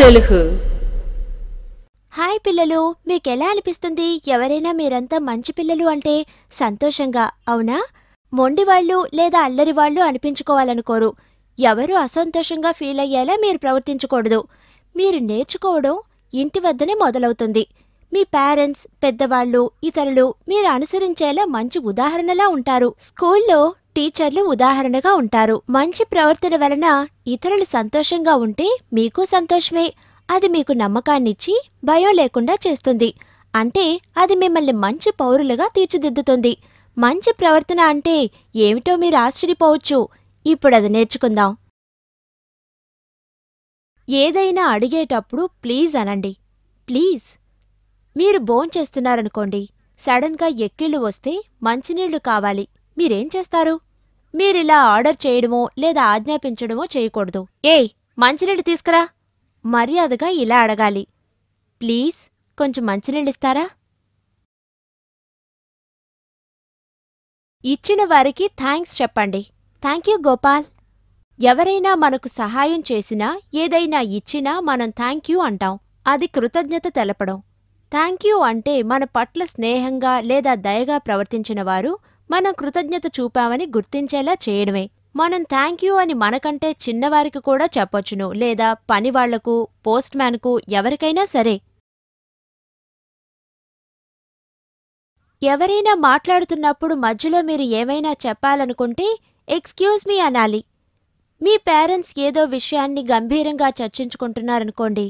Telugu hi పిల్లలు మీకు ఎలా అనిపిస్తుంది ఎవరైనా మీరంతా మంచి పిల్లలు అంటే సంతోషంగా అవునా మొండి వాళ్ళు లేదా అల్లరి వాళ్ళు అనిపించుకోవాలనుకోరు ఎవరు అసంతోషంగా ఫీల్ అయ్యేలా మీరు ప్రవర్తించకూడదు మీరు నేర్చుకోవడం ఇంటి వద్దనే మొదలవుతుంది మీ పేరెంట్స్ పెద్దవాళ్ళు ఇతరులు మీరు అనుసరించేలా మంచి ఉదాహరణలా ఉంటారు స్కూల్లో టీచర్లు ఉదాహరణగా ఉంటారు మంచి ప్రవర్తన వలన ఇతరులు సంతోషంగా ఉంటే మీకు సంతోషమే అది మీకు నమ్మకాన్నిచ్చి భయం లేకుండా చేస్తుంది అంటే అది మిమ్మల్ని మంచి పౌరులుగా తీర్చిదిద్దుతుంది మంచి ప్రవర్తన అంటే ఏమిటో మీరు ఆశ్చర్యపోవచ్చు ఇప్పుడు అది నేర్చుకుందాం ఏదైనా అడిగేటప్పుడు ప్లీజ్ అనండి ప్లీజ్ మీరు భోంచేస్తున్నారనుకోండి సడన్గా ఎక్కిళ్ళు వస్తే మంచినీళ్లు కావాలి మీరేం చేస్తారు మీరిలా ఆర్డర్ చేయడమో లేదా ఆజ్ఞాపించడమో చేయకూడదు ఏయ్ మంచినీళ్ళు తీసుకురా మర్యాదగా ఇలా అడగాలి ప్లీజ్ కొంచెం మంచినీళ్ళు ఇస్తారా ఇచ్చిన వారికి థ్యాంక్స్ చెప్పండి థ్యాంక్ యూ గోపాల్ ఎవరైనా మనకు సహాయం చేసినా ఏదైనా ఇచ్చినా మనం థ్యాంక్ యూ అంటాం అది కృతజ్ఞత తెలపడం థ్యాంక్ యూ అంటే మన పట్ల స్నేహంగా లేదా దయగా ప్రవర్తించిన వారు మనం కృతజ్ఞత చూపామని గుర్తించేలా చేయడమే మనం థ్యాంక్ యూ అని మనకంటే చిన్నవారికి కూడా చెప్పొచ్చును లేదా పనివాళ్లకు పోస్ట్ మ్యాన్కు ఎవరికైనా సరే ఎవరైనా మాట్లాడుతున్నప్పుడు మధ్యలో మీరు ఏమైనా చెప్పాలనుకుంటే ఎక్స్క్యూజ్ మీ అనాలి మీ పేరెంట్స్ ఏదో విషయాన్ని గంభీరంగా చర్చించుకుంటున్నారనుకోండి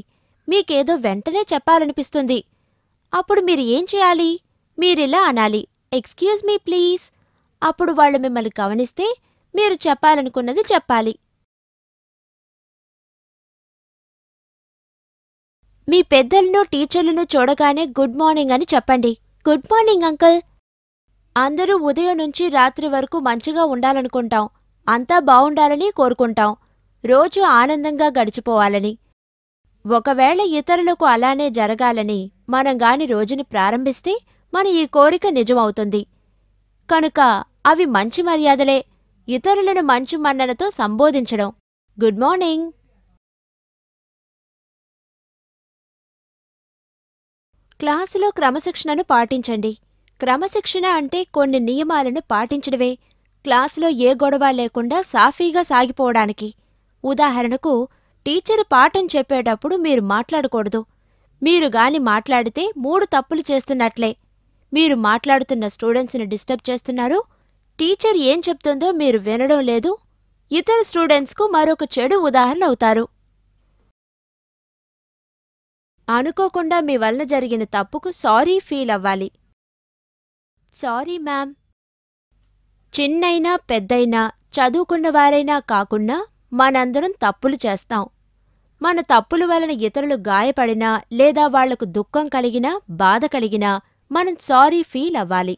మీకేదో వెంటనే చెప్పాలనిపిస్తుంది అప్పుడు మీరు ఏం చేయాలి మీరిలా అనాలి ఎక్స్క్యూజ్ మీ ప్లీజ్ అప్పుడు వాళ్ళు మిమ్మల్ని గమనిస్తే మీరు చెప్పాలనుకున్నది చెప్పాలి మీ పెద్దలను టీచర్లను చూడగానే గుడ్ మార్నింగ్ అని చెప్పండి గుడ్ మార్నింగ్ అంకుల్ అందరూ ఉదయం నుంచి రాత్రి వరకు మంచిగా ఉండాలనుకుంటాం అంతా బావుండాలని కోరుకుంటాం రోజు ఆనందంగా గడిచిపోవాలని ఒకవేళ ఇతరులకు అలానే జరగాలని మనం గాని రోజుని ప్రారంభిస్తే మన ఈ కోరిక నిజమవుతుంది కనుక అవి మంచి మర్యాదలే ఇతరులను మంచి మన్ననతో సంబోధించడం గుడ్ మార్నింగ్ క్లాసులో క్రమశిక్షణను పాటించండి క్రమశిక్షణ అంటే కొన్ని నియమాలను పాటించడమే క్లాసులో ఏ గొడవ లేకుండా సాఫీగా సాగిపోవడానికి ఉదాహరణకు టీచర్ పాఠం చెప్పేటప్పుడు మీరు మాట్లాడకూడదు మీరు గాని మాట్లాడితే మూడు తప్పులు చేస్తున్నట్లే మీరు మాట్లాడుతున్న స్టూడెంట్స్ని డిస్టర్బ్ చేస్తున్నారు టీచర్ ఏం చెప్తుందో మీరు వినడం లేదు ఇతర స్టూడెంట్స్కు మరొక చెడు ఉదాహరణ అవుతారు అనుకోకుండా మీ వలన జరిగిన తప్పుకు సారీ ఫీల్ అవ్వాలి సారీ మ్యామ్ చిన్నైనా పెద్దైనా చదువుకున్న వారైనా కాకుండా మనందరం తప్పులు చేస్తాం మన తప్పుల వలన ఇతరులు గాయపడినా లేదా వాళ్లకు దుఃఖం కలిగినా బాధ కలిగినా మనం సారీ ఫీల్ అవ్వాలి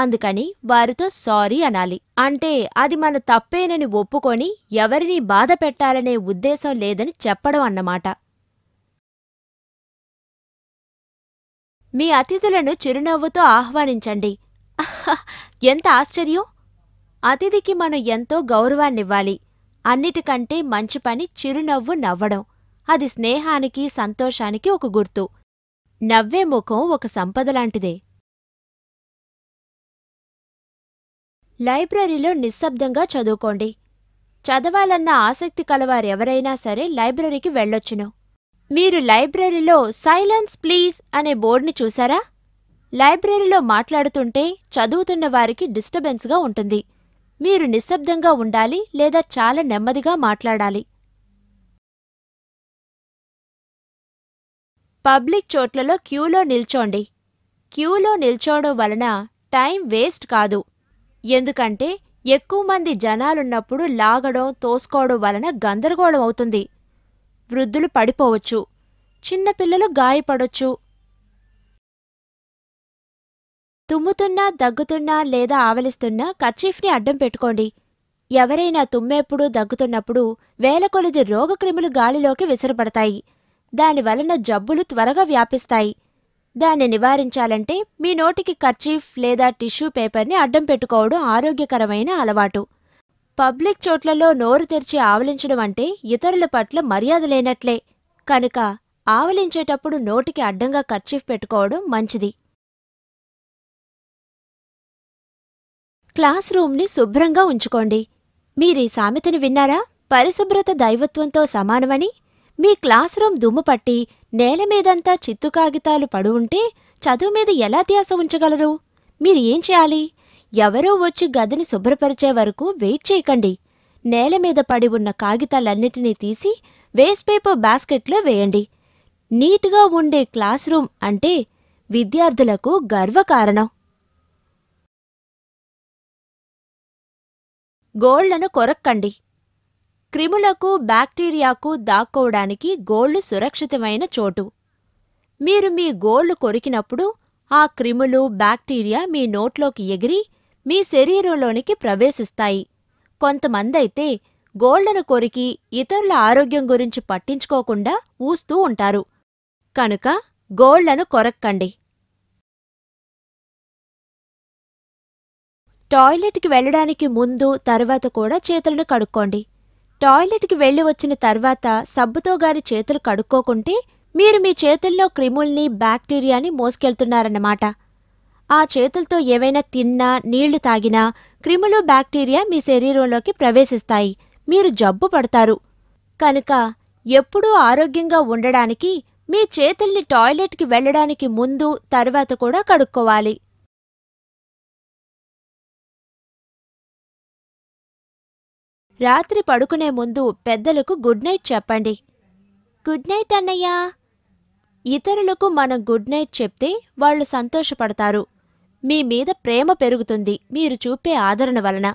అందుకని వారితో సారీ అనాలి అంటే అది మన తప్పేనని ఒప్పుకొని ఎవరినీ బాధ పెట్టాలనే ఉద్దేశం లేదని చెప్పడం అన్నమాట మీ అతిథులను చిరునవ్వుతో ఆహ్వానించండి ఎంత ఆశ్చర్యం అతిథికి మనం ఎంతో గౌరవాన్నివ్వాలి అన్నిటికంటే మంచి పని చిరునవ్వు నవ్వడం అది స్నేహానికి సంతోషానికి ఒక గుర్తు నవ్వే ముఖం ఒక సంపదలాంటిదే లైబ్రరీలో నిశ్శబ్దంగా చదువుకోండి చదవాలన్న ఆసక్తి కలవారెవరైనా సరే లైబ్రరీకి వెళ్ళొచ్చును మీరు లైబ్రరీలో సైలెన్స్ ప్లీజ్ అనే బోర్డుని చూసారా లైబ్రరీలో మాట్లాడుతుంటే చదువుతున్న వారికి డిస్టర్బెన్స్గా ఉంటుంది మీరు నిశ్శబ్దంగా ఉండాలి లేదా చాలా నెమ్మదిగా మాట్లాడాలి పబ్లిక్ చోట్లలో క్యూలో నిల్చోండి క్యూలో నిల్చోవడం వలన టైం వేస్ట్ కాదు ఎందుకంటే ఎక్కువ మంది జనాలున్నప్పుడు లాగడం తోసుకోవడం వలన గందరగోళం అవుతుంది వృద్ధులు పడిపోవచ్చు చిన్నపిల్లలు గాయపడొచ్చు తుమ్ముతున్నా దగ్గుతున్నా లేదా ఆవలిస్తున్నా కర్చీఫ్ని అడ్డం పెట్టుకోండి ఎవరైనా తుమ్మేప్పుడు దగ్గుతున్నప్పుడు వేల రోగక్రిములు గాలిలోకి విసిరపడతాయి దానివలన జబ్బులు త్వరగా వ్యాపిస్తాయి దాన్ని నివారించాలంటే మీ నోటికి కర్చీఫ్ లేదా టిష్యూ పేపర్ని అడ్డం పెట్టుకోవడం ఆరోగ్యకరమైన అలవాటు పబ్లిక్ చోట్లలో నోరు తెరిచి ఆవలించడం అంటే ఇతరుల పట్ల మర్యాద లేనట్లే కనుక ఆవలించేటప్పుడు నోటికి అడ్డంగా కర్చీఫ్ పెట్టుకోవడం మంచిది క్లాస్ రూమ్ని శుభ్రంగా ఉంచుకోండి మీరీ సామెతని విన్నారా పరిశుభ్రత దైవత్వంతో సమానమని మీ క్లాస్ రూమ్ దుమ్ము పట్టి నేల మీదంతా చిత్తు కాగితాలు ఉంటే చదువు మీద ఎలా ధ్యాస ఉంచగలరు మీరు ఏం చేయాలి ఎవరో వచ్చి గదిని శుభ్రపరిచే వరకు వెయిట్ చేయకండి నేల మీద పడి ఉన్న కాగితాలన్నిటినీ తీసి వేస్ట్ పేపర్ బాస్కెట్లో వేయండి నీట్గా ఉండే క్లాస్ రూమ్ అంటే విద్యార్థులకు గర్వకారణం గోళ్లను కొరక్కండి క్రిములకు బ్యాక్టీరియాకు దాక్కోవడానికి గోళ్లు సురక్షితమైన చోటు మీరు మీ గోళ్లు కొరికినప్పుడు ఆ క్రిములు బ్యాక్టీరియా మీ నోట్లోకి ఎగిరి మీ శరీరంలోనికి ప్రవేశిస్తాయి కొంతమందైతే గోళ్లను కొరికి ఇతరుల ఆరోగ్యం గురించి పట్టించుకోకుండా ఊస్తూ ఉంటారు కనుక గోళ్లను కొరక్కండి టాయిలెట్కి వెళ్ళడానికి ముందు తర్వాత కూడా చేతులను కడుక్కోండి టాయిలెట్కి వెళ్లి వచ్చిన తర్వాత సబ్బుతో గారి చేతులు కడుక్కోకుంటే మీరు మీ చేతుల్లో క్రిముల్ని బ్యాక్టీరియాని మోసుకెళ్తున్నారన్నమాట ఆ చేతులతో ఏవైనా తిన్నా నీళ్లు తాగినా క్రిములు బ్యాక్టీరియా మీ శరీరంలోకి ప్రవేశిస్తాయి మీరు జబ్బు పడతారు కనుక ఎప్పుడూ ఆరోగ్యంగా ఉండడానికి మీ చేతుల్ని టాయిలెట్కి వెళ్లడానికి ముందు తర్వాత కూడా కడుక్కోవాలి రాత్రి పడుకునే ముందు పెద్దలకు గుడ్ నైట్ చెప్పండి గుడ్ నైట్ అన్నయ్యా ఇతరులకు మనం గుడ్ నైట్ చెప్తే వాళ్ళు సంతోషపడతారు మీ మీద ప్రేమ పెరుగుతుంది మీరు చూపే ఆదరణ వలన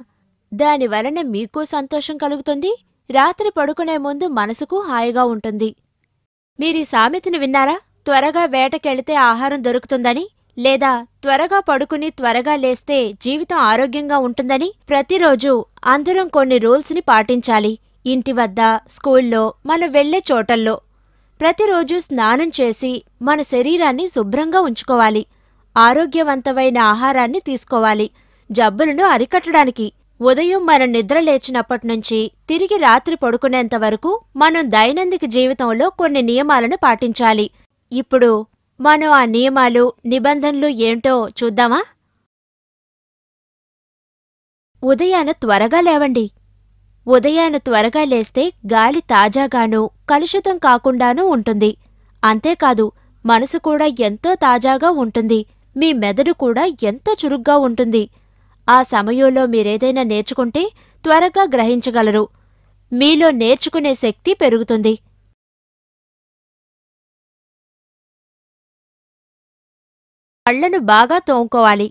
దానివలన మీకు సంతోషం కలుగుతుంది రాత్రి పడుకునే ముందు మనసుకు హాయిగా ఉంటుంది మీరీ సామెతను విన్నారా త్వరగా వేటకెళితే ఆహారం దొరుకుతుందని లేదా త్వరగా పడుకుని త్వరగా లేస్తే జీవితం ఆరోగ్యంగా ఉంటుందని ప్రతిరోజు అందరం కొన్ని రూల్స్ని పాటించాలి ఇంటి వద్ద స్కూల్లో మనం వెళ్లే చోటల్లో ప్రతిరోజు స్నానం చేసి మన శరీరాన్ని శుభ్రంగా ఉంచుకోవాలి ఆరోగ్యవంతమైన ఆహారాన్ని తీసుకోవాలి జబ్బులను అరికట్టడానికి ఉదయం మనం నిద్ర లేచినప్పటి నుంచి తిరిగి రాత్రి పడుకునేంత వరకు మనం దైనందిక జీవితంలో కొన్ని నియమాలను పాటించాలి ఇప్పుడు మనం ఆ నియమాలు నిబంధనలు ఏంటో చూద్దామా ఉదయాన త్వరగా లేవండి ఉదయాన త్వరగా లేస్తే గాలి తాజాగానూ కలుషితం కాకుండానూ ఉంటుంది అంతేకాదు మనసు కూడా ఎంతో తాజాగా ఉంటుంది మీ మెదడు కూడా ఎంతో చురుగ్గా ఉంటుంది ఆ సమయంలో మీరేదైనా నేర్చుకుంటే త్వరగా గ్రహించగలరు మీలో నేర్చుకునే శక్తి పెరుగుతుంది కళ్ళను బాగా తోముకోవాలి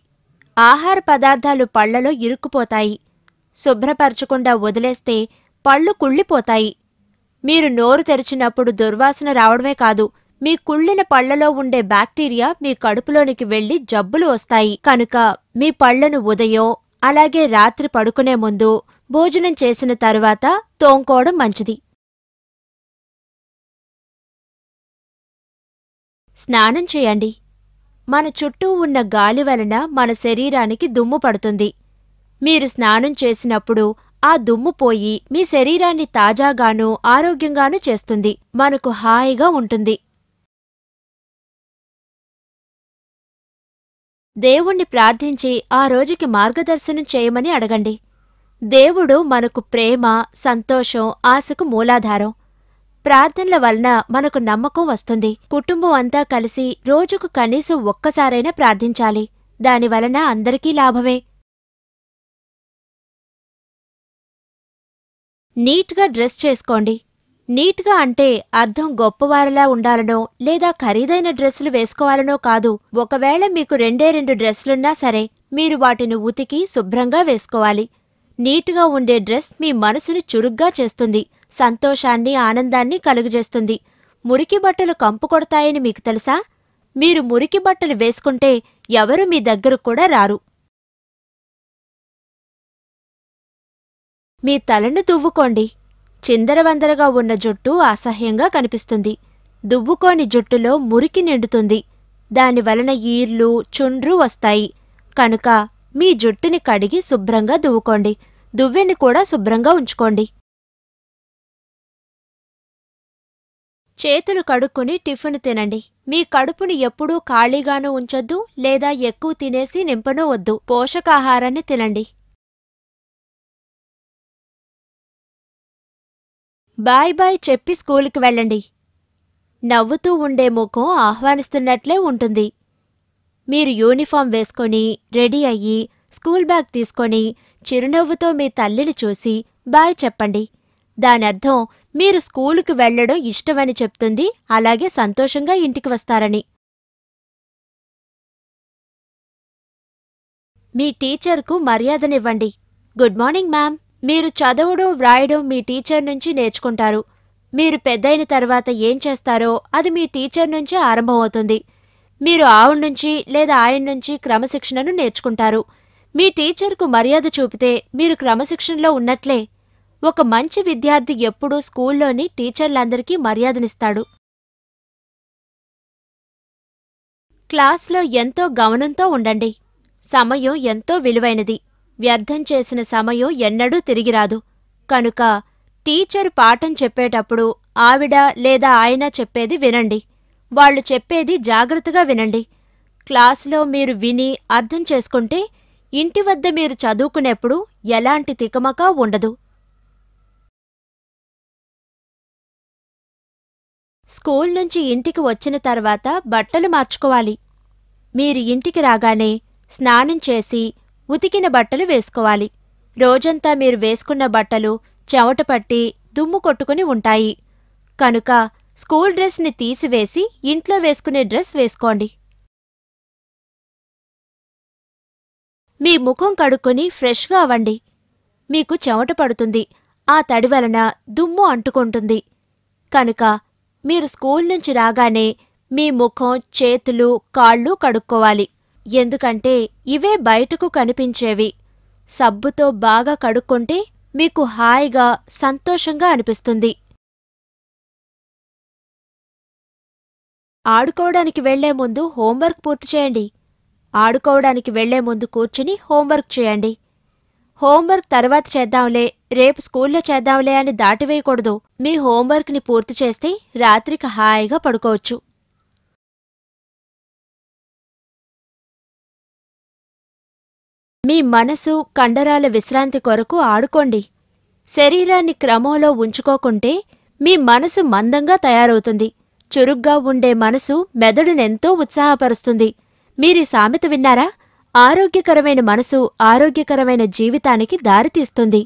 ఆహార పదార్థాలు పళ్లలో ఇరుక్కుపోతాయి శుభ్రపరచకుండా వదిలేస్తే పళ్ళు కుళ్ళిపోతాయి మీరు నోరు తెరిచినప్పుడు దుర్వాసన రావడమే కాదు మీ కుళ్ళిన పళ్లలో ఉండే బ్యాక్టీరియా మీ కడుపులోనికి వెళ్లి జబ్బులు వస్తాయి కనుక మీ పళ్లను ఉదయం అలాగే రాత్రి పడుకునే ముందు భోజనం చేసిన తరువాత తోంకోవడం మంచిది స్నానం చేయండి మన చుట్టూ ఉన్న గాలి వలన మన శరీరానికి దుమ్ము పడుతుంది మీరు స్నానం చేసినప్పుడు ఆ దుమ్ము పోయి మీ శరీరాన్ని తాజాగాను ఆరోగ్యంగాను చేస్తుంది మనకు హాయిగా ఉంటుంది దేవుణ్ణి ప్రార్థించి ఆ రోజుకి మార్గదర్శనం చేయమని అడగండి దేవుడు మనకు ప్రేమ సంతోషం ఆశకు మూలాధారం ప్రార్థనల వలన మనకు నమ్మకం వస్తుంది కుటుంబం అంతా కలిసి రోజుకు కనీసం ఒక్కసారైనా ప్రార్థించాలి దానివలన అందరికీ లాభమే నీట్గా డ్రెస్ చేసుకోండి నీట్గా అంటే అర్థం గొప్పవారిలా ఉండాలనో లేదా ఖరీదైన డ్రెస్సులు వేసుకోవాలనో కాదు ఒకవేళ మీకు రెండే రెండు డ్రెస్సులున్నా సరే మీరు వాటిని ఉతికి శుభ్రంగా వేసుకోవాలి నీట్గా ఉండే డ్రెస్ మీ మనసును చురుగ్గా చేస్తుంది సంతోషాన్ని ఆనందాన్ని కలుగజేస్తుంది మురికి బట్టలు కంపు కొడతాయని మీకు తెలుసా మీరు మురికి బట్టలు వేసుకుంటే ఎవరు మీ దగ్గరకు కూడా రారు మీ తలను దువ్వుకోండి చిందరవందరగా ఉన్న జుట్టు అసహ్యంగా కనిపిస్తుంది దువ్వుకోని జుట్టులో మురికి నిండుతుంది దానివలన ఈర్లు చుండ్రు వస్తాయి కనుక మీ జుట్టుని కడిగి శుభ్రంగా దువ్వుకోండి దువ్వెని కూడా శుభ్రంగా ఉంచుకోండి చేతులు కడుక్కుని టిఫిన్ తినండి మీ కడుపుని ఎప్పుడూ ఖాళీగానూ ఉంచొద్దు లేదా ఎక్కువ తినేసి నింపనూ వద్దు పోషకాహారాన్ని తినండి బాయ్ బాయ్ చెప్పి స్కూలుకి వెళ్ళండి నవ్వుతూ ఉండే ముఖం ఆహ్వానిస్తున్నట్లే ఉంటుంది మీరు యూనిఫామ్ వేసుకొని రెడీ అయ్యి స్కూల్ బ్యాగ్ తీసుకొని చిరునవ్వుతో మీ తల్లిని చూసి బాయ్ చెప్పండి దానర్థం మీరు స్కూలుకు వెళ్లడం ఇష్టమని చెప్తుంది అలాగే సంతోషంగా ఇంటికి వస్తారని మీ టీచర్కు మర్యాదనివ్వండి గుడ్ మార్నింగ్ మ్యామ్ మీరు చదవడం వ్రాయడం మీ టీచర్ నుంచి నేర్చుకుంటారు మీరు పెద్దయిన తర్వాత ఏం చేస్తారో అది మీ టీచర్ నుంచే ఆరంభమవుతుంది మీరు ఆవిడ నుంచి లేదా ఆయన నుంచి క్రమశిక్షణను నేర్చుకుంటారు మీ టీచర్కు మర్యాద చూపితే మీరు క్రమశిక్షణలో ఉన్నట్లే ఒక మంచి విద్యార్థి ఎప్పుడూ స్కూల్లోని టీచర్లందరికీ మర్యాదనిస్తాడు క్లాస్లో ఎంతో గమనంతో ఉండండి సమయం ఎంతో విలువైనది వ్యర్థం చేసిన సమయం ఎన్నడూ తిరిగిరాదు కనుక టీచర్ పాఠం చెప్పేటప్పుడు ఆవిడ లేదా ఆయన చెప్పేది వినండి వాళ్లు చెప్పేది జాగ్రత్తగా వినండి క్లాసులో మీరు విని అర్థం చేసుకుంటే ఇంటి వద్ద మీరు చదువుకునేప్పుడు ఎలాంటి తికమక ఉండదు స్కూల్ నుంచి ఇంటికి వచ్చిన తర్వాత బట్టలు మార్చుకోవాలి మీరు ఇంటికి రాగానే స్నానం చేసి ఉతికిన బట్టలు వేసుకోవాలి రోజంతా మీరు వేసుకున్న బట్టలు చెమట పట్టి దుమ్ము కొట్టుకుని ఉంటాయి కనుక స్కూల్ డ్రెస్ని తీసివేసి ఇంట్లో వేసుకునే డ్రెస్ వేసుకోండి మీ ముఖం కడుక్కొని ఫ్రెష్గా అవ్వండి మీకు చెమట పడుతుంది ఆ తడి వలన దుమ్ము అంటుకుంటుంది కనుక మీరు స్కూల్ నుంచి రాగానే మీ ముఖం చేతులు కాళ్ళు కడుక్కోవాలి ఎందుకంటే ఇవే బయటకు కనిపించేవి సబ్బుతో బాగా కడుక్కుంటే మీకు హాయిగా సంతోషంగా అనిపిస్తుంది ఆడుకోవడానికి వెళ్లే ముందు హోంవర్క్ పూర్తి చేయండి ఆడుకోవడానికి వెళ్లే ముందు కూర్చుని హోంవర్క్ చేయండి హోంవర్క్ తర్వాత చేద్దాంలే రేపు స్కూల్లో చేద్దాంలే అని దాటివేయకూడదు మీ హోంవర్క్ని పూర్తి చేస్తే రాత్రికి హాయిగా పడుకోవచ్చు మీ మనసు కండరాల విశ్రాంతి కొరకు ఆడుకోండి శరీరాన్ని క్రమంలో ఉంచుకోకుంటే మీ మనసు మందంగా తయారవుతుంది చురుగ్గా ఉండే మనసు మెదడునెంతో ఉత్సాహపరుస్తుంది మీరి సామెత విన్నారా ఆరోగ్యకరమైన మనసు ఆరోగ్యకరమైన జీవితానికి దారితీస్తుంది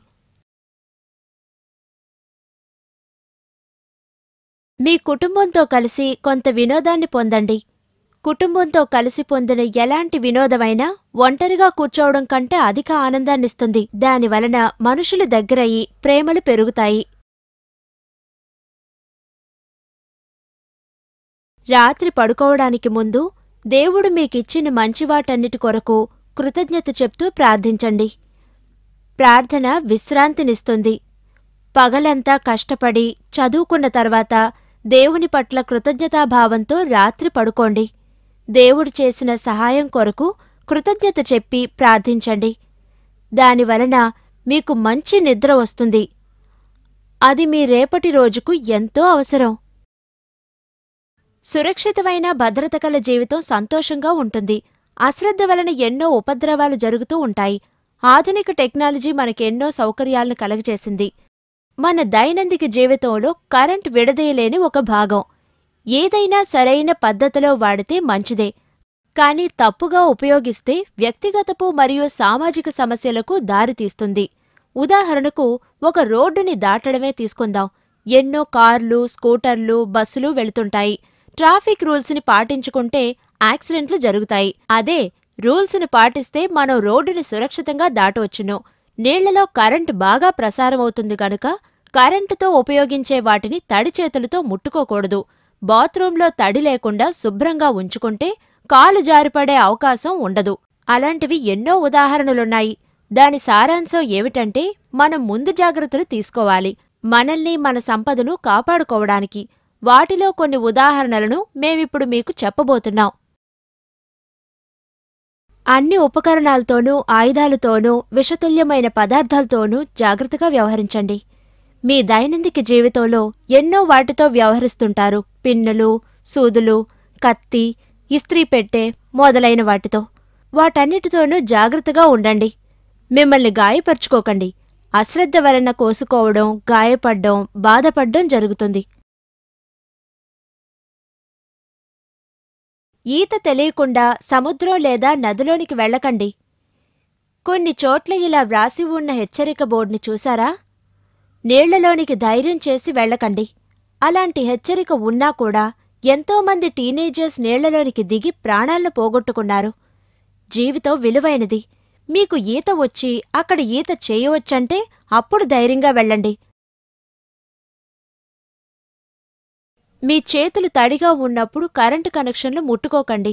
మీ కుటుంబంతో కలిసి కొంత వినోదాన్ని పొందండి కుటుంబంతో కలిసి పొందిన ఎలాంటి వినోదమైనా ఒంటరిగా కూర్చోవడం కంటే అధిక ఆనందాన్నిస్తుంది దానివలన మనుషులు దగ్గరయ్యి ప్రేమలు పెరుగుతాయి రాత్రి పడుకోవడానికి ముందు దేవుడు మీకిచ్చిన మంచివాటన్నిటి కొరకు కృతజ్ఞత చెప్తూ ప్రార్థించండి ప్రార్థన విశ్రాంతినిస్తుంది పగలంతా కష్టపడి చదువుకున్న తర్వాత దేవుని పట్ల కృతజ్ఞతాభావంతో రాత్రి పడుకోండి దేవుడు చేసిన సహాయం కొరకు కృతజ్ఞత చెప్పి ప్రార్థించండి దానివలన మీకు మంచి నిద్ర వస్తుంది అది మీ రేపటి రోజుకు ఎంతో అవసరం సురక్షితమైన భద్రత కల జీవితం సంతోషంగా ఉంటుంది అశ్రద్ధ వలన ఎన్నో ఉపద్రవాలు జరుగుతూ ఉంటాయి ఆధునిక టెక్నాలజీ మనకెన్నో సౌకర్యాలను కలగజేసింది మన దైనందిక జీవితంలో కరెంట్ విడదీయలేని ఒక భాగం ఏదైనా సరైన పద్ధతిలో వాడితే మంచిదే కానీ తప్పుగా ఉపయోగిస్తే వ్యక్తిగతపు మరియు సామాజిక సమస్యలకు దారితీస్తుంది ఉదాహరణకు ఒక రోడ్డుని దాటడమే తీసుకుందాం ఎన్నో కార్లు స్కూటర్లు బస్సులు వెళుతుంటాయి ట్రాఫిక్ రూల్స్ని పాటించుకుంటే యాక్సిడెంట్లు జరుగుతాయి అదే రూల్స్ని పాటిస్తే మనం రోడ్డుని సురక్షితంగా దాటవచ్చును నీళ్లలో కరెంటు బాగా ప్రసారమవుతుంది గనుక కరెంటుతో ఉపయోగించే వాటిని తడి చేతులతో ముట్టుకోకూడదు బాత్రూంలో తడి లేకుండా శుభ్రంగా ఉంచుకుంటే కాలు జారిపడే అవకాశం ఉండదు అలాంటివి ఎన్నో ఉదాహరణలున్నాయి దాని సారాంశం ఏమిటంటే మనం ముందు జాగ్రత్తలు తీసుకోవాలి మనల్ని మన సంపదను కాపాడుకోవడానికి వాటిలో కొన్ని ఉదాహరణలను మేమిప్పుడు మీకు చెప్పబోతున్నాం అన్ని ఉపకరణాలతోనూ ఆయుధాలతోనూ విషతుల్యమైన పదార్థాలతోనూ జాగ్రత్తగా వ్యవహరించండి మీ దైనందిక జీవితంలో ఎన్నో వాటితో వ్యవహరిస్తుంటారు పిన్నులు సూదులు కత్తి ఇస్త్రీ పెట్టే మొదలైన వాటితో వాటన్నిటితోనూ జాగ్రత్తగా ఉండండి మిమ్మల్ని గాయపరుచుకోకండి అశ్రద్ధ వలన కోసుకోవడం గాయపడ్డం బాధపడ్డం జరుగుతుంది ఈత తెలియకుండా సముద్రం లేదా నదిలోనికి వెళ్ళకండి కొన్ని చోట్ల ఇలా వ్రాసి ఉన్న హెచ్చరిక బోర్డుని చూశారా నీళ్లలోనికి ధైర్యం చేసి వెళ్ళకండి అలాంటి హెచ్చరిక ఉన్నా కూడా ఎంతోమంది టీనేజర్స్ నీళ్లలోనికి దిగి ప్రాణాలను పోగొట్టుకున్నారు జీవితం విలువైనది మీకు ఈత వచ్చి అక్కడ ఈత చేయవచ్చంటే అప్పుడు ధైర్యంగా వెళ్ళండి మీ చేతులు తడిగా ఉన్నప్పుడు కరెంటు కనెక్షన్లు ముట్టుకోకండి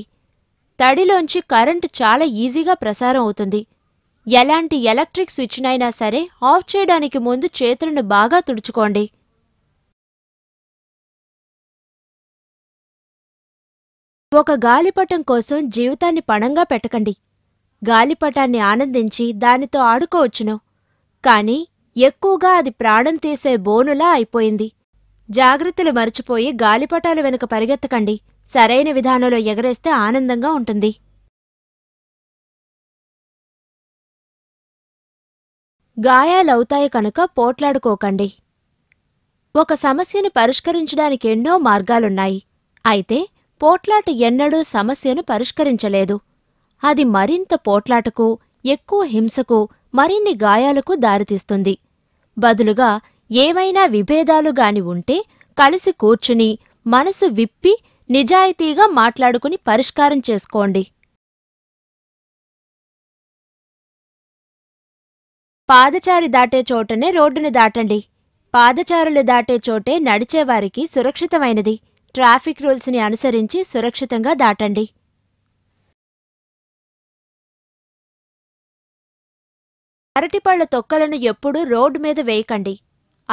తడిలోంచి కరెంటు చాలా ఈజీగా ప్రసారం అవుతుంది ఎలాంటి ఎలక్ట్రిక్ స్విచ్నైనా సరే ఆఫ్ చేయడానికి ముందు చేతులను బాగా తుడుచుకోండి ఒక గాలిపటం కోసం జీవితాన్ని పణంగా పెట్టకండి గాలిపటాన్ని ఆనందించి దానితో ఆడుకోవచ్చును కాని ఎక్కువగా అది ప్రాణం తీసే బోనులా అయిపోయింది జాగ్రత్తలు మరిచిపోయి గాలిపటాలు వెనుక పరిగెత్తకండి సరైన విధానంలో ఎగరేస్తే ఆనందంగా ఉంటుంది గాయాలవుతాయి కనుక పోట్లాడుకోకండి ఒక సమస్యను పరిష్కరించడానికి ఎన్నో మార్గాలున్నాయి అయితే పోట్లాట ఎన్నడూ సమస్యను పరిష్కరించలేదు అది మరింత పోట్లాటకు ఎక్కువ హింసకు మరిన్ని గాయాలకు దారితీస్తుంది బదులుగా ఏవైనా విభేదాలు గాని ఉంటే కలిసి కూర్చుని మనసు విప్పి నిజాయితీగా మాట్లాడుకుని పరిష్కారం చేసుకోండి పాదచారి దాటే చోటనే రోడ్డుని దాటండి పాదచారులు దాటే చోటే నడిచేవారికి సురక్షితమైనది ట్రాఫిక్ రూల్స్ని అనుసరించి సురక్షితంగా దాటండి అరటిపళ్ల తొక్కలను ఎప్పుడూ రోడ్డు మీద వేయకండి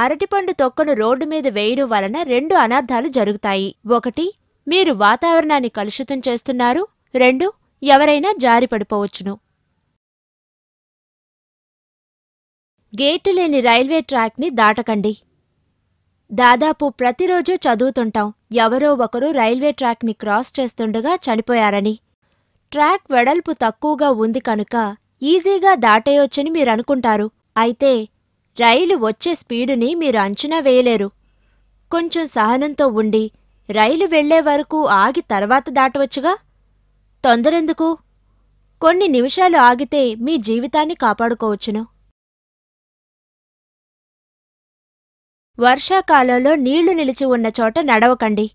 అరటిపండు తొక్కను రోడ్డు మీద వేయడం వలన రెండు అనర్థాలు జరుగుతాయి ఒకటి మీరు వాతావరణాన్ని కలుషితం చేస్తున్నారు రెండు ఎవరైనా జారిపడిపోవచ్చును గేటు లేని రైల్వే ట్రాక్ని దాటకండి దాదాపు ప్రతిరోజు చదువుతుంటాం ఎవరో ఒకరు రైల్వే ట్రాక్ని క్రాస్ చేస్తుండగా చనిపోయారని ట్రాక్ వెడల్పు తక్కువగా ఉంది కనుక ఈజీగా దాటేయొచ్చని మీరనుకుంటారు అయితే రైలు వచ్చే స్పీడుని మీరు అంచనా వేయలేరు కొంచెం సహనంతో ఉండి రైలు వెళ్లే వరకు ఆగి తర్వాత దాటవచ్చుగా తొందరెందుకు కొన్ని నిమిషాలు ఆగితే మీ జీవితాన్ని కాపాడుకోవచ్చును వర్షాకాలంలో నీళ్లు నిలిచి ఉన్న చోట నడవకండి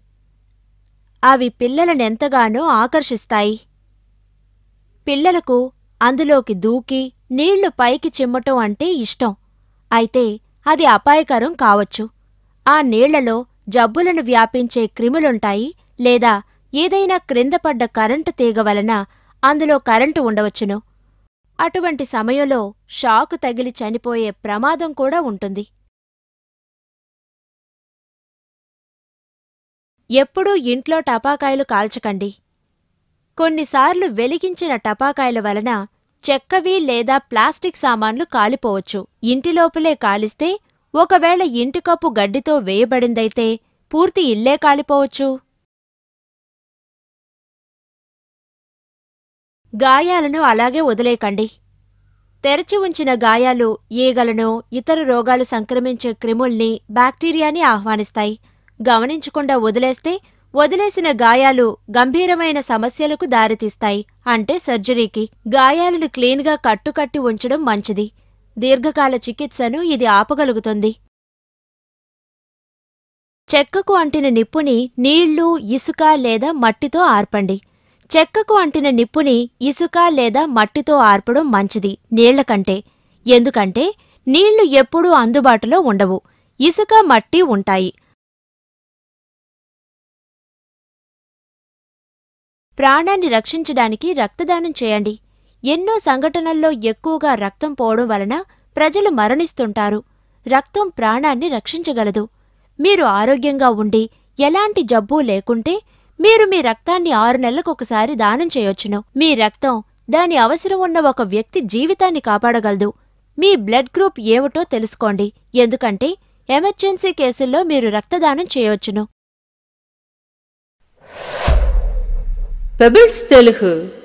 అవి పిల్లలనెంతగానో ఆకర్షిస్తాయి పిల్లలకు అందులోకి దూకి నీళ్లు పైకి చిమ్మటం అంటే ఇష్టం అయితే అది అపాయకరం కావచ్చు ఆ నీళ్లలో జబ్బులను వ్యాపించే క్రిములుంటాయి లేదా ఏదైనా క్రిందపడ్డ కరెంటు తీగ వలన అందులో కరెంటు ఉండవచ్చును అటువంటి సమయంలో షాకు తగిలి చనిపోయే ప్రమాదం కూడా ఉంటుంది ఎప్పుడూ ఇంట్లో టపాకాయలు కాల్చకండి కొన్నిసార్లు వెలిగించిన టపాకాయల వలన చెక్కవి లేదా ప్లాస్టిక్ సామాన్లు కాలిపోవచ్చు ఇంటిలోపలే కాలిస్తే ఒకవేళ ఇంటి కప్పు గడ్డితో వేయబడిందైతే పూర్తి ఇల్లే కాలిపోవచ్చు గాయాలను అలాగే వదిలేకండి తెరచి ఉంచిన గాయాలు ఈగలను ఇతర రోగాలు సంక్రమించే క్రిముల్ని బ్యాక్టీరియాని ఆహ్వానిస్తాయి గమనించకుండా వదిలేస్తే వదిలేసిన గాయాలు గంభీరమైన సమస్యలకు దారితీస్తాయి అంటే సర్జరీకి గాయాలను క్లీన్గా కట్టుకట్టి ఉంచడం మంచిది దీర్ఘకాల చికిత్సను ఇది ఆపగలుగుతుంది చెక్కకు అంటిన నిప్పుని నీళ్లు ఇసుక లేదా మట్టితో ఆర్పండి చెక్కకు అంటిన నిప్పుని ఇసుక లేదా మట్టితో ఆర్పడం మంచిది నీళ్ల కంటే ఎందుకంటే నీళ్లు ఎప్పుడూ అందుబాటులో ఉండవు ఇసుక మట్టి ఉంటాయి ప్రాణాన్ని రక్షించడానికి రక్తదానం చేయండి ఎన్నో సంఘటనల్లో ఎక్కువగా రక్తం పోవడం వలన ప్రజలు మరణిస్తుంటారు రక్తం ప్రాణాన్ని రక్షించగలదు మీరు ఆరోగ్యంగా ఉండి ఎలాంటి జబ్బు లేకుంటే మీరు మీ రక్తాన్ని ఆరు నెలలకొకసారి దానం చేయొచ్చును మీ రక్తం దాని అవసరం ఉన్న ఒక వ్యక్తి జీవితాన్ని కాపాడగలదు మీ బ్లడ్ గ్రూప్ ఏమిటో తెలుసుకోండి ఎందుకంటే ఎమర్జెన్సీ కేసుల్లో మీరు రక్తదానం చేయవచ్చును Pebbles Telugu